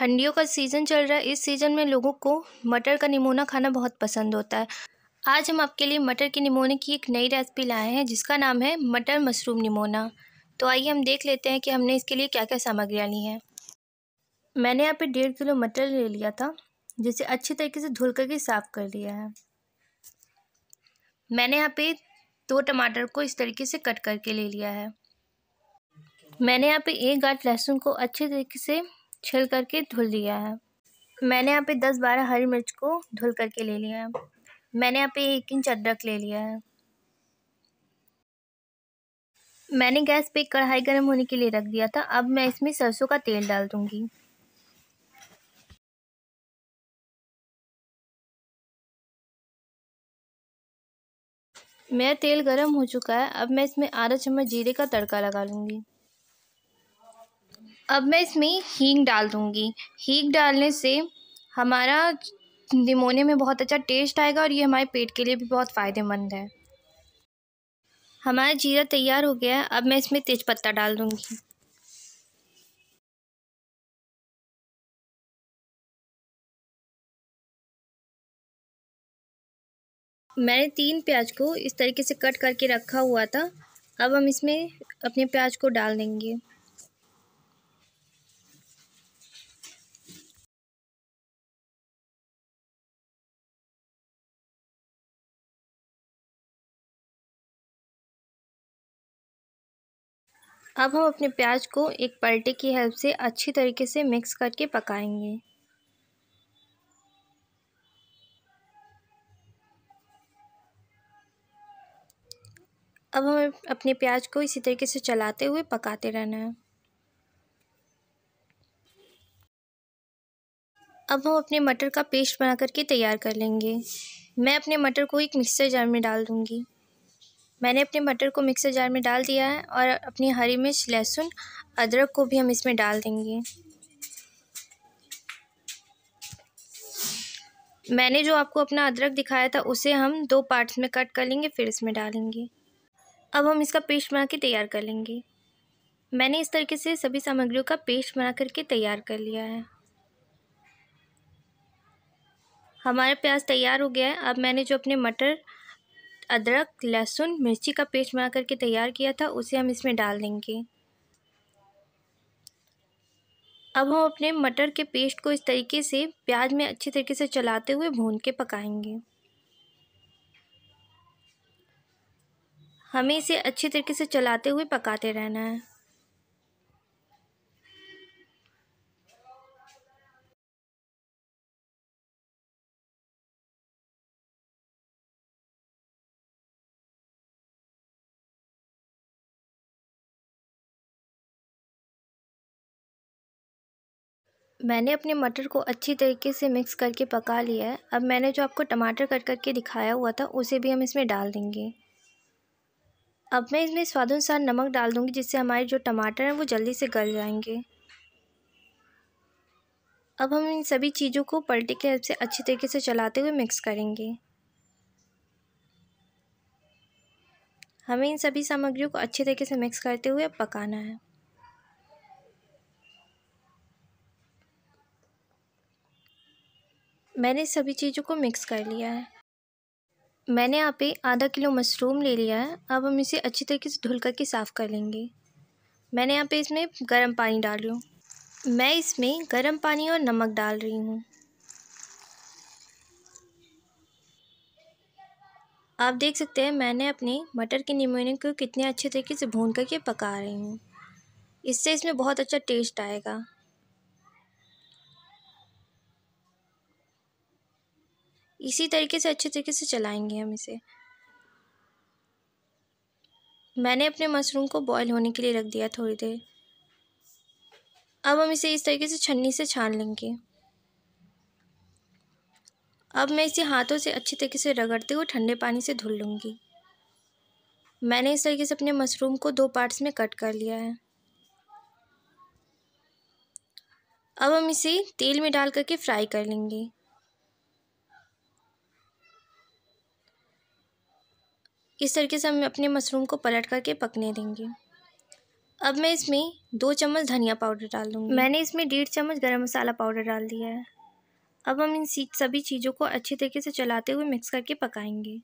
ठंडियों का सीज़न चल रहा है इस सीज़न में लोगों को मटर का निमोना खाना बहुत पसंद होता है आज हम आपके लिए मटर के निमोने की एक नई रेसिपी लाए हैं जिसका नाम है मटर मशरूम निमोना तो आइए हम देख लेते हैं कि हमने इसके लिए क्या क्या सामग्रियाँ ली हैं मैंने यहाँ पे डेढ़ किलो मटर ले लिया था जिसे अच्छी तरीके से धुल करके साफ़ कर लिया है मैंने यहाँ पे दो टमाटर को इस तरीके से कट करके ले लिया है मैंने यहाँ पे एक गाठ लहसुन को अच्छे तरीके से छिल करके धुल लिया है मैंने यहाँ पे दस बारह हरी मिर्च को धुल करके ले लिया है मैंने यहाँ पे एक इंच अदरक ले लिया है मैंने गैस पे कढ़ाई गर्म होने के लिए रख दिया था अब मैं इसमें सरसों का तेल डाल दूंगी मेरा तेल गरम हो चुका है अब मैं इसमें आधा चम्मच जीरे का तड़का लगा लूँगी अब मैं इसमें हींग डाल दूँगी हींग डालने से हमारा निमोनिया में बहुत अच्छा टेस्ट आएगा और ये हमारे पेट के लिए भी बहुत फ़ायदेमंद है हमारा जीरा तैयार हो गया है अब मैं इसमें तेज़पत्ता डाल दूँगी मैंने तीन प्याज को इस तरीके से कट करके रखा हुआ था अब हम इसमें अपने प्याज को डाल देंगे अब हम अपने प्याज को एक पलटे की हेल्प से अच्छी तरीके से मिक्स करके पकाएंगे अब हमें अपने प्याज को इसी तरीके से चलाते हुए पकाते रहना है अब हम अपने मटर का पेस्ट बना करके तैयार कर लेंगे मैं अपने मटर को एक मिक्सर जार में डाल दूँगी मैंने अपने मटर को मिक्सर जार में डाल दिया है और अपनी हरी मिर्च लहसुन अदरक को भी हम इसमें डाल देंगे मैंने जो आपको अपना अदरक दिखाया था उसे हम दो पार्ट्स में कट कर लेंगे फिर इसमें डालेंगे अब हम इसका पेस्ट बना के तैयार कर लेंगे मैंने इस तरीके से सभी सामग्रियों का पेस्ट बना करके तैयार कर लिया है हमारा प्याज तैयार हो गया है अब मैंने जो अपने मटर अदरक लहसुन मिर्ची का पेस्ट बना करके तैयार किया था उसे हम इसमें डाल देंगे अब हम अपने मटर के पेस्ट को इस तरीके से प्याज में अच्छे तरीके से चलाते हुए भून के पकाएंगे हमें इसे अच्छे तरीके से चलाते हुए पकाते रहना है मैंने अपने मटर को अच्छी तरीके से मिक्स करके पका लिया है अब मैंने जो आपको टमाटर कट करके दिखाया हुआ था उसे भी हम इसमें डाल देंगे अब मैं इसमें स्वाद अनुसार नमक डाल दूँगी जिससे हमारे जो टमाटर हैं वो जल्दी से गल जाएंगे अब हम इन सभी चीज़ों को पलटे के हेल्प से अच्छी तरीके से चलाते हुए मिक्स करेंगे हमें इन सभी सामग्रियों को अच्छे तरीके से मिक्स करते हुए पकाना है मैंने सभी चीज़ों को मिक्स कर लिया है मैंने यहाँ पे आधा किलो मशरूम ले लिया है अब हम इसे अच्छी तरीके से धुल करके साफ़ कर लेंगे मैंने यहाँ पे इसमें गर्म पानी डाल रही हूँ मैं इसमें गर्म पानी और नमक डाल रही हूँ आप देख सकते हैं मैंने अपने मटर के निमोने को कितने अच्छे तरीके से भून करके पका रही हूँ इससे इसमें बहुत अच्छा टेस्ट आएगा इसी तरीके से अच्छे तरीके से चलाएंगे हम इसे मैंने अपने मशरूम को बॉईल होने के लिए रख दिया थोड़ी देर अब हम इसे इस तरीके से छन्नी से छान लेंगे अब मैं इसे हाथों से अच्छे तरीके से रगड़ते हुए ठंडे पानी से धुल लूँगी मैंने इस तरीके से अपने मशरूम को दो पार्ट्स में कट कर लिया है अब हम इसे तेल में डाल करके फ्राई कर लेंगे इस तरीके से हम अपने मशरूम को पलट करके पकने देंगे अब मैं इसमें दो चम्मच धनिया पाउडर डाल दूँगी मैंने इसमें डेढ़ चम्मच गरम मसाला पाउडर डाल दिया है अब हम इन सभी चीज़ों को अच्छे तरीके से चलाते हुए मिक्स करके पकाएंगे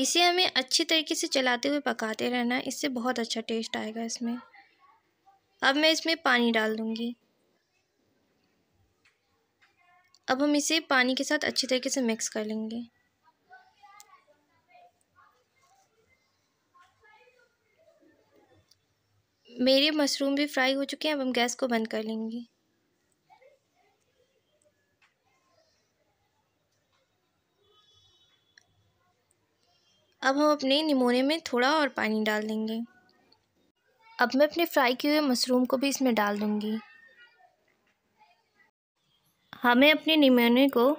इसे हमें अच्छे तरीके से चलाते हुए पकाते रहना इससे बहुत अच्छा टेस्ट आएगा इसमें अब मैं इसमें पानी डाल दूँगी अब हम इसे पानी के साथ अच्छी तरीके से मिक्स कर लेंगे मेरे मशरूम भी फ्राई हो चुके हैं अब हम गैस को बंद कर लेंगे अब हम अपने निमोने में थोड़ा और पानी डाल देंगे अब मैं अपने फ्राई किए हुए मशरूम को भी इसमें डाल दूँगी हमें अपने निमोनी को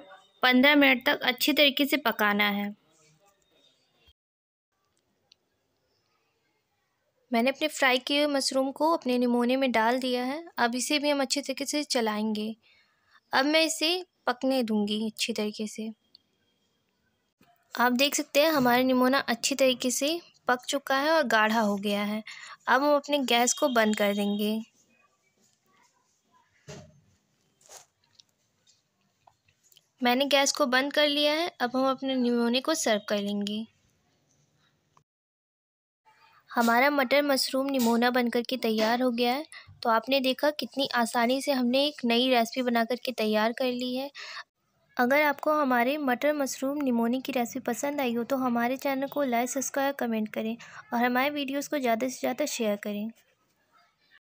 पंद्रह मिनट तक अच्छी तरीके से पकाना है मैंने अपने फ्राई किए हुए मशरूम को अपने निमोने में डाल दिया है अब इसे भी हम अच्छे तरीके से चलाएंगे अब मैं इसे पकने दूंगी अच्छी तरीके से आप देख सकते हैं हमारा निमोना अच्छी तरीके से पक चुका है और गाढ़ा हो गया है अब हम अपने गैस को बंद कर देंगे मैंने गैस को बंद कर लिया है अब हम अपने निमोने को सर्व कर लेंगे हमारा मटर मशरूम निमोना बनकर के तैयार हो गया है तो आपने देखा कितनी आसानी से हमने एक नई रेसिपी बना कर के तैयार कर ली है अगर आपको हमारे मटर मशरूम निमोनी की रेसिपी पसंद आई हो तो हमारे चैनल को लाइक सब्सक्राइब कमेंट करें और हमारे वीडियोस को ज़्यादा से ज़्यादा शेयर करें